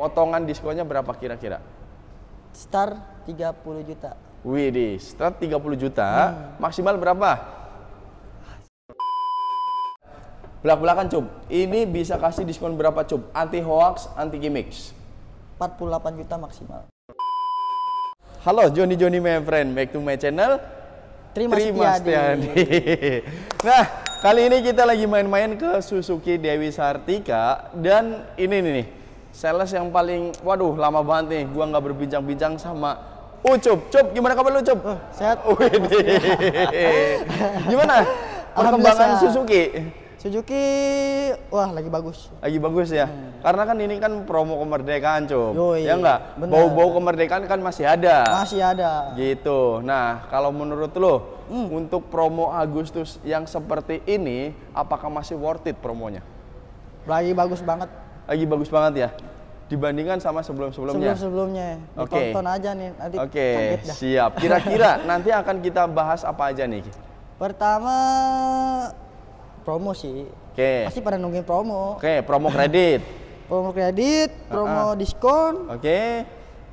Potongan diskonnya berapa kira-kira? Start 30 juta. Wih, di start 30 juta, hmm. maksimal berapa? Belak-belakan Cup. ini bisa kasih diskon berapa Cup? Anti hoax, anti gimmicks. 48 juta maksimal. Halo Joni Joni my friend, back to my channel. Terima, Terima Setiadi. nah, kali ini kita lagi main-main ke Suzuki Dewi Sartika dan ini nih sales yang paling waduh lama banget nih gua nggak berbincang-bincang sama Ucup, Cup, gimana kabar lu Cup? Uh, oh, sehat. gimana? Perkembangan Suzuki? Suzuki, wah lagi bagus. Lagi bagus ya, hmm. karena kan ini kan promo kemerdekaan Cup, Yoi, ya enggak? Bau-bau kemerdekaan kan masih ada. Masih ada. Gitu, nah kalau menurut lo, hmm. untuk promo Agustus yang seperti ini, apakah masih worth it promonya? Lagi bagus banget lagi bagus banget ya dibandingkan sama sebelum-sebelumnya. Sebelum-sebelumnya. Oke. Okay. Tonton aja nih nanti Oke, okay. siap. Kira-kira nanti akan kita bahas apa aja nih? Pertama promo sih. Oke. Okay. Pasti pada nungguin promo. Oke, okay, promo kredit. promo kredit, promo uh ah, -huh. Ah. diskon. Oke. Okay.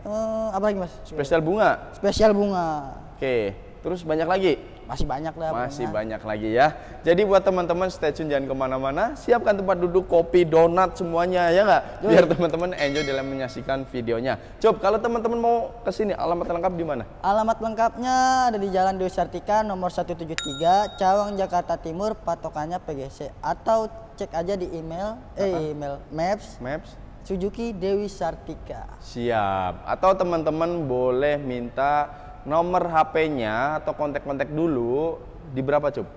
Uh, eh, apa lagi, Mas? Spesial bunga. Spesial bunga. Oke. Okay. Terus banyak lagi? Masih banyak lah Masih banyak lagi ya. Jadi buat teman-teman stay tune jangan kemana-mana. Siapkan tempat duduk, kopi, donat semuanya ya nggak? Biar teman-teman enjoy dalam menyaksikan videonya. Coba kalau teman-teman mau kesini alamat lengkap di mana? Alamat lengkapnya ada di Jalan Dewi Sartika nomor 173 Cawang Jakarta Timur patokannya PGC atau cek aja di email eh uh -huh. email Maps. Maps. Suzuki Dewi Sartika. Siap. Atau teman-teman boleh minta nomor HP-nya atau kontak-kontak dulu di berapa, Cup?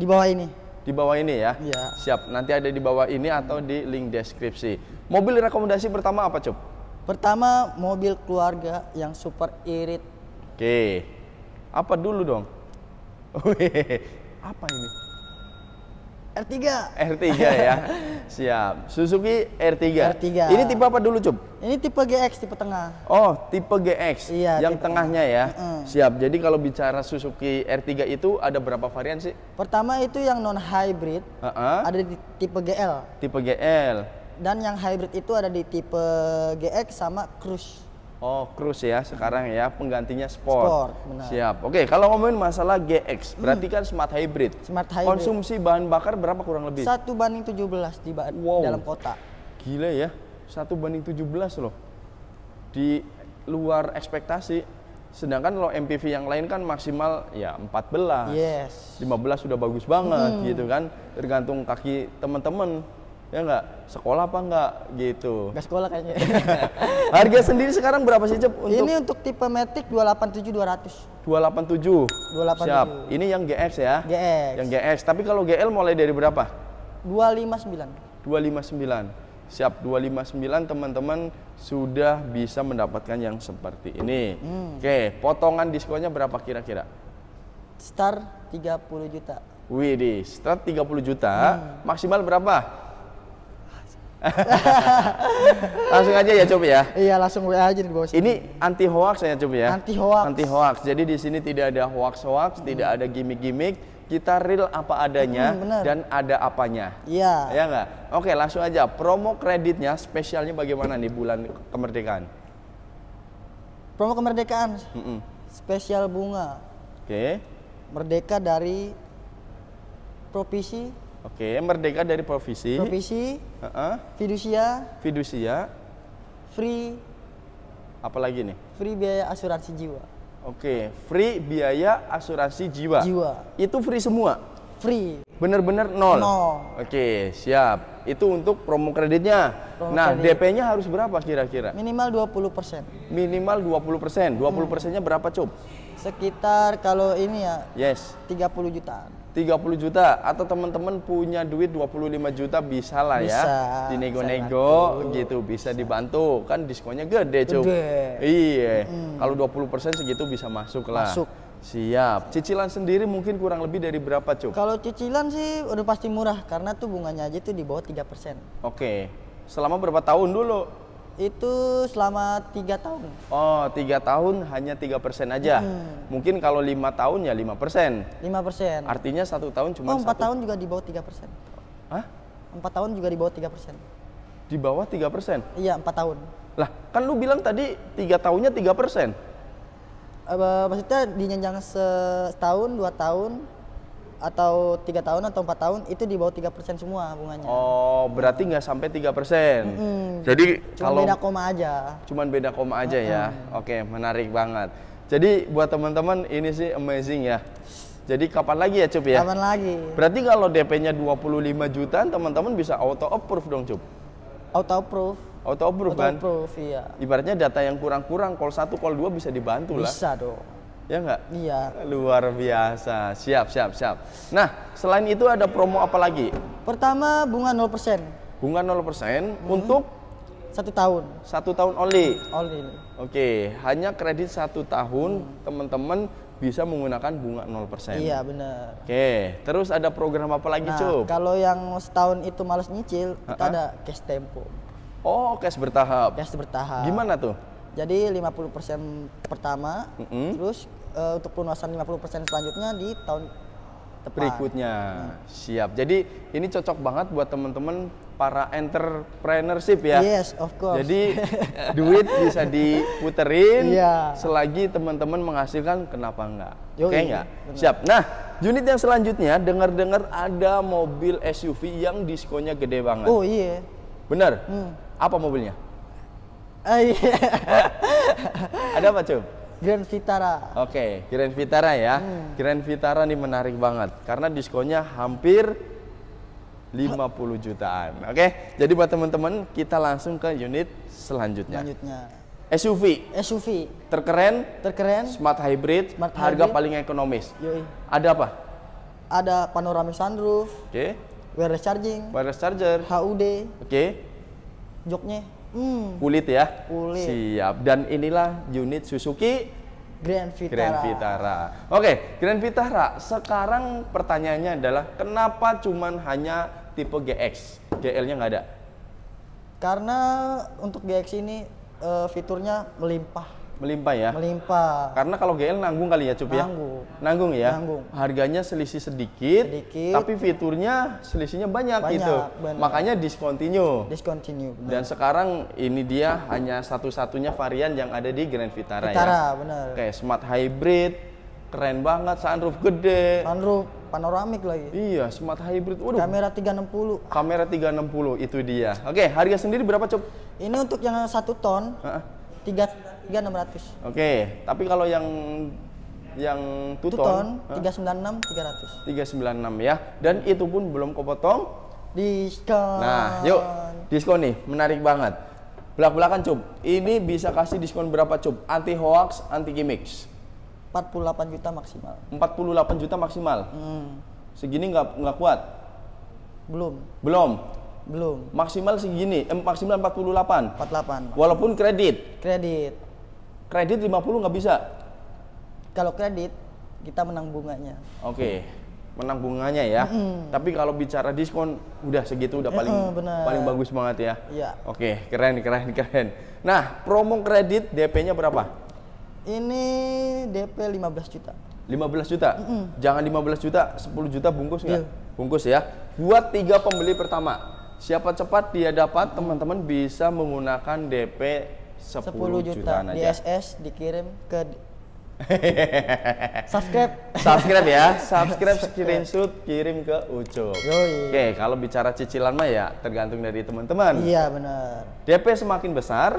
Di bawah ini. Di bawah ini ya? Iya. Siap, nanti ada di bawah ini atau di link deskripsi. Mobil rekomendasi pertama apa, Cup? Pertama, mobil keluarga yang super irit. Oke. Apa dulu dong? apa ini? R3. R3 ya. Siap. Suzuki R3. R3. Ini tipe apa dulu, Cup? Ini tipe GX, tipe tengah. Oh, tipe GX. Iya, yang tengahnya ya. Mm. Siap. Jadi kalau bicara Suzuki R3 itu ada berapa varian sih? Pertama itu yang non hybrid. Uh -uh. Ada di tipe GL. Tipe GL. Dan yang hybrid itu ada di tipe GX sama Cruise. Oh, cruise ya sekarang ya, penggantinya sport. Sport, benar. Siap. Oke, kalau ngomongin masalah GX, hmm. berarti kan smart hybrid. Smart hybrid. Konsumsi bahan bakar berapa kurang lebih? Satu banding 17 di ba wow. dalam kota. Gila ya, satu banding 17 loh. Di luar ekspektasi. Sedangkan lo MPV yang lain kan maksimal ya 14. Yes. 15 sudah bagus banget hmm. gitu kan, tergantung kaki teman-teman ya nggak sekolah apa nggak gitu nggak sekolah kayaknya harga sendiri sekarang berapa sih cep untuk ini untuk tipe matic 287 200 287 287 siap ini yang GX ya GX yang GX tapi kalau GL mulai dari berapa 259 259 siap 259 teman-teman sudah bisa mendapatkan yang seperti ini hmm. oke potongan diskonnya berapa kira-kira start 30 juta Widih, start 30 juta, hmm. maksimal berapa? langsung aja ya coba ya. Iya langsung WA aja nih bos. Ini anti hoax ya coba ya. Anti hoax. Anti hoax. Jadi di sini tidak ada hoax hoax, hmm. tidak ada gimmick gimmick. Kita real apa adanya hmm, bener. dan ada apanya. Iya. Ya nggak. Oke langsung aja promo kreditnya spesialnya bagaimana nih bulan kemerdekaan? Promo kemerdekaan. Hmm -mm. Spesial bunga. Oke. Okay. Merdeka dari provisi Oke, merdeka dari provisi. Provisi. Uh -uh. Fidusia. Fidusia. Free. Apalagi nih? Free biaya asuransi jiwa. Oke, free biaya asuransi jiwa. Jiwa. Itu free semua. Free. Bener-bener nol. Nol. Oke, siap. Itu untuk promo kreditnya. Promo nah, kredit. DP-nya harus berapa kira-kira? Minimal 20%. Minimal 20%. 20 puluh hmm. berapa, Cup? Sekitar kalau ini ya. Yes. Tiga puluh jutaan. 30 juta atau teman-teman punya duit 25 juta bisa lah ya dinego-nego gitu bisa, bisa dibantu kan diskonnya gede cuy iya mm. kalau 20% segitu bisa masuk lah masuk siap cicilan sendiri mungkin kurang lebih dari berapa cuy kalau cicilan sih udah pasti murah karena tuh bunganya aja tuh di bawah 3% oke okay. selama berapa tahun dulu itu selama tiga tahun. Oh, tiga tahun hanya tiga persen aja. Hmm. Mungkin kalau lima tahun ya lima persen. Lima persen. Artinya satu tahun cuma. Oh, empat tahun juga di bawah tiga persen. Hah? Empat tahun juga di bawah tiga persen. Di bawah tiga persen? Iya, empat tahun. Lah, kan lu bilang tadi tiga tahunnya tiga persen. Eh, maksudnya di jenjang setahun, dua tahun, atau tiga tahun atau empat tahun itu di bawah tiga persen semua bunganya. Oh, berarti nggak sampai tiga persen. hmm Jadi cuman kalau beda koma aja. Cuman beda koma aja hmm ya. Oke, menarik banget. Jadi buat teman-teman ini sih amazing ya. Jadi kapan lagi ya Cup ya? Kapan lagi? Berarti kalau DP-nya dua puluh lima jutaan teman-teman bisa auto approve dong Cup? Auto approve. Auto approve auto kan? approve iya. Ibaratnya data yang kurang-kurang call satu call dua bisa dibantu lah. Bisa dong. Ya enggak? Iya. Luar biasa. Siap, siap, siap. Nah, selain itu ada promo apa lagi? Pertama bunga 0%. Bunga 0% hmm. untuk satu tahun. Satu tahun only. Only. Oke, okay. hanya kredit satu tahun teman-teman bisa menggunakan bunga 0%. Iya, benar. Oke, okay. terus ada program apa lagi, nah, Cuk? kalau yang setahun itu males nyicil, kita ada cash tempo. Oh, cash bertahap. Cash bertahap. Gimana tuh? Jadi 50% pertama, mm -hmm. terus uh, untuk pelunasan 50% selanjutnya di tahun depan. Berikutnya. Hmm. Siap. Jadi ini cocok banget buat teman-teman para entrepreneurship ya. Yes, of course. Jadi duit bisa diputerin yeah. selagi teman-teman menghasilkan kenapa enggak? Oke okay, enggak? Bener. Siap. Nah, unit yang selanjutnya dengar-dengar ada mobil SUV yang diskonnya gede banget. Oh iya. Benar? Hmm. Apa mobilnya? Oh, iya. Ada apa cum? Grand Vitara. Oke, okay, Grand Vitara ya. Hmm. Grand Vitara nih menarik banget karena diskonnya hampir 50 jutaan. Oke, okay? jadi buat teman-teman kita langsung ke unit selanjutnya. Selanjutnya. SUV. SUV. Terkeren. Terkeren. Smart hybrid. Smart harga paling ekonomis. Yoi. Ada apa? Ada panoramic sunroof. Oke. Okay. Wireless charging. Wireless charger. HUD. Oke. Okay. Joknya Hmm. Kulit ya. Kulit. Siap. Dan inilah unit Suzuki Grand Vitara. Grand Vitara. Oke, Grand Vitara. Sekarang pertanyaannya adalah kenapa cuman hanya tipe GX? GL-nya nggak ada. Karena untuk GX ini eh, fiturnya melimpah. Melimpah ya? Melimpah. Karena kalau GL nanggung kali ya, Cup ya? Nanggung. Nanggung ya? Nanggung. Harganya selisih sedikit, sedikit. tapi fiturnya selisihnya banyak, banyak gitu. Bener. Makanya discontinue. Discontinue. Bener. Dan sekarang ini dia hanya satu-satunya varian yang ada di Grand Vitara, Vitara ya? Kayak smart hybrid, keren banget, sunroof gede. Sunroof panoramik lagi. Iya, smart hybrid. Waduh. Kamera 360. Kamera 360 itu dia. Oke, harga sendiri berapa, Cup? Ini untuk yang satu ton. tiga tiga enam ratus oke tapi kalau yang yang tuton eh, tiga sembilan enam tiga ratus tiga sembilan enam ya dan itu pun belum kepotong diskon nah yuk diskon nih menarik banget belak belakan cup ini bisa kasih diskon berapa cup anti hoax anti gimmicks 48 juta maksimal empat puluh 48 juta maksimal hmm. segini nggak nggak kuat belum belum belum maksimal segini empat eh, maksimal 48 48 walaupun kredit kredit Kredit 50 nggak bisa? Kalau kredit, kita menang bunganya. Oke. Okay menang bunganya ya. Mm Tapi kalau bicara diskon udah segitu udah paling mm -hmm, paling bagus banget ya. Iya. Oke, keren keren keren. Nah, promo kredit DP-nya berapa? Ini DP 15 juta. 15 juta. Mm -hmm. Jangan 15 juta, 10 juta bungkus nggak? Iya. Bungkus ya. Buat tiga pembeli pertama. Siapa cepat dia dapat, Teman -teman bisa menggunakan DP 10, 10 juta di SS dikirim ke subscribe subscribe ya subscribe screenshot kirim ke ujung. oke oke kalau bicara cicilan mah ya tergantung dari teman-teman iya benar DP semakin besar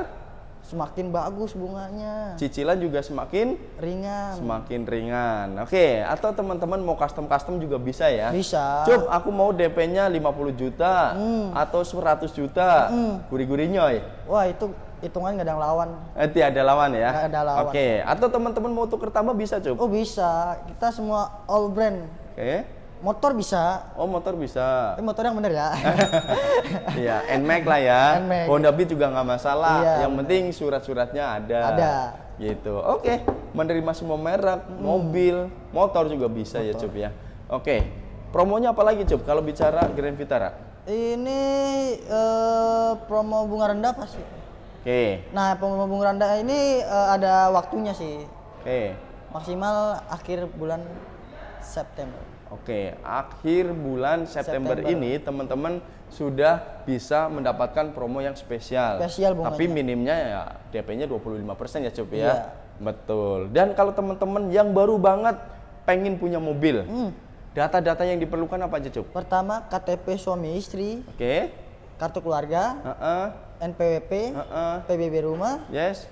semakin bagus bunganya cicilan juga semakin ringan semakin ringan oke atau teman-teman mau custom custom juga bisa ya bisa Cup aku mau DP nya 50 juta hmm. atau 100 juta hmm. gurih-gurih wah itu hitungan nggak ada lawan. Eh, tidak ada lawan ya? Nggak ada lawan. Oke, okay. atau teman-teman mau tuker tambah bisa coba? Oh bisa, kita semua all brand. Oke. Okay. Motor bisa. Oh motor bisa. Tapi motor yang bener ya. Iya, NMAX lah ya. NMAX. Honda Beat juga nggak masalah. Iya, yang penting surat-suratnya ada. Ada. Gitu. Oke, okay. menerima semua merek, hmm. mobil, motor juga bisa ya, motor. ya coba ya. Oke, okay. promonya apa lagi coba? kalau bicara Grand Vitara? Ini eh, promo bunga rendah pasti. Okay. Nah pengumuman Randa ini uh, ada waktunya sih. Oke. Okay. Maksimal akhir bulan September. Oke, okay. akhir bulan September, September. ini teman-teman sudah bisa mendapatkan promo yang spesial. Spesial bunganya. Tapi ya. minimnya ya DP-nya 25% ya Cup ya. Yeah. Betul. Dan kalau teman-teman yang baru banget pengen punya mobil, mm. data-data yang diperlukan apa aja Cup? Pertama KTP suami istri. Oke. Okay. Kartu keluarga. Uh -uh NPWP, uh -uh. PBB rumah, yes,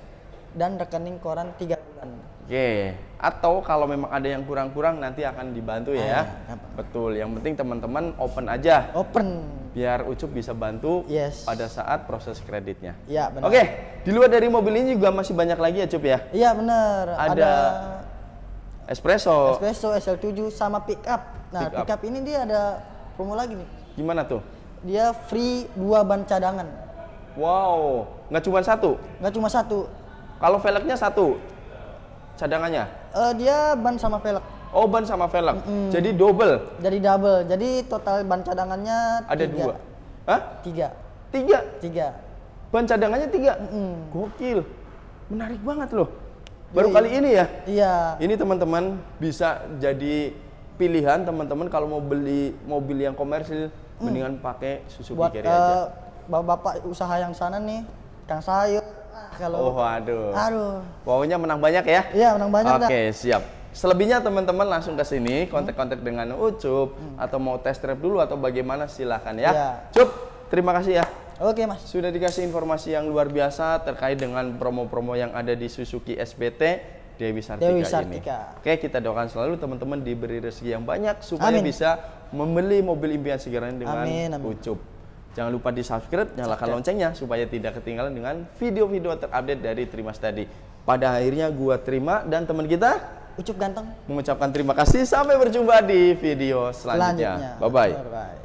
dan rekening koran tiga bulan. Oke. Okay. Atau kalau memang ada yang kurang-kurang nanti akan dibantu ya. Ah, iya, Betul. Yang penting teman-teman open aja. Open. Biar Ucup bisa bantu yes. pada saat proses kreditnya. Iya benar. Oke. Okay. Di luar dari mobil ini juga masih banyak lagi ya Cup ya. Iya benar. Ada, ada espresso. Espresso SL7 sama pick up. Nah pick up, pick up ini dia ada promo lagi nih. Gimana tuh? Dia free dua ban cadangan. Wow, nggak cuma satu? Nggak cuma satu. Kalau velgnya satu, cadangannya? Uh, dia ban sama velg. Oh ban sama velg. Mm-hmm. Jadi double. Jadi double. Jadi total ban cadangannya ada dua. Hah? Tiga. Tiga. Tiga. Ban cadangannya tiga. Mm-hmm. Gokil. Menarik banget loh. Iya. Baru Yui. kali ini ya. Iya. Ini teman-teman bisa jadi pilihan teman-teman kalau mau beli mobil yang komersil mm. mendingan pakai Suzuki Carry uh, aja. Eh, bapak-bapak usaha yang sana nih, Kang Sayur. kalau Oh, aduh. Aduh. Wownya menang banyak ya? Iya, menang banyak. Oke, okay, siap. Selebihnya teman-teman langsung ke sini, kontak-kontak dengan Ucup hmm. atau mau test drive dulu atau bagaimana silahkan ya. ya. Cup, terima kasih ya. Oke mas. Sudah dikasih informasi yang luar biasa terkait dengan promo-promo yang ada di Suzuki SBT Dewi Sartika, Dewi Sartika. ini. Oke, kita doakan selalu teman-teman diberi rezeki yang banyak supaya amin. bisa membeli mobil impian segera dengan amin, amin. Ucup. Jangan lupa di subscribe, nyalakan loncengnya supaya tidak ketinggalan dengan video-video terupdate dari Terima Study. Pada akhirnya gua terima dan teman kita Ucup Ganteng mengucapkan terima kasih sampai berjumpa di video selanjutnya. selanjutnya. Bye bye. bye, -bye.